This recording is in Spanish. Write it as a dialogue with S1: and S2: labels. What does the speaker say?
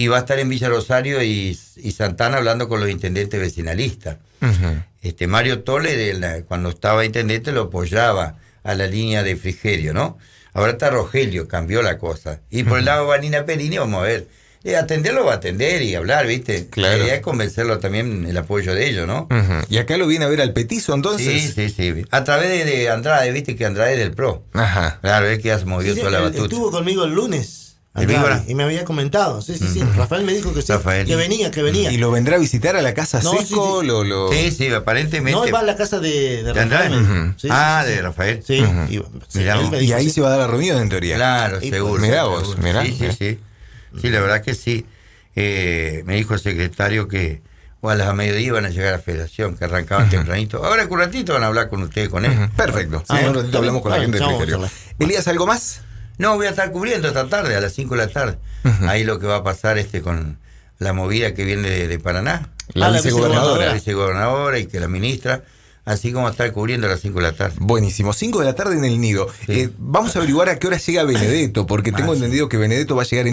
S1: y va a estar en Villa Rosario y, Santana hablando con los intendentes vecinalistas. este, Mario Tole, cuando estaba intendente, lo apoyaba a la línea de Frigerio, ¿no? Ahora está Rogelio, cambió la cosa. Y por el lado de Vanina Perini, vamos a ver. Eh, atenderlo va a atender y hablar, ¿viste? Claro. La idea es convencerlo también el apoyo de ellos, ¿no? Y acá lo viene a ver al petizo, entonces. Sí, sí, sí. A través de, Andrade, ¿viste? Que Andrade es del PRO. Ajá. Claro, es que has movido toda la batuta. Estuvo conmigo el lunes. Y me había comentado, sí, sí, sí. Rafael me dijo que que venía, que venía. ¿Y lo vendrá a visitar a la casa no, Sí sí. Lo, lo... sí, sí. aparentemente. No, va a la casa de, de Rafael. ah, de Rafael. Sí. y, y, ahí se va a dar la reunión en teoría. Claro, seguro. Pues, mirá vos, Sí, sí, sí. la verdad que sí. Eh, me dijo el secretario que a las mediodía van a llegar a la federación, que arrancaban tempranito. Ahora un ratito van a hablar con ustedes, con él. Perfecto. Ah, ratito hablamos con la gente del Elías, ¿algo más? No, voy a estar cubriendo esta tarde, a las 5 de la tarde. Ahí lo que va a pasar este con la movida que viene de, Paraná. Ah, la, vicegobernadora. La vicegobernadora y que la ministra. Así como estar cubriendo a las 5 de la tarde. Buenísimo, 5 de la tarde en el nido. Eh, vamos a averiguar a qué hora llega Benedetto, porque ah, tengo entendido que Benedetto va a llegar en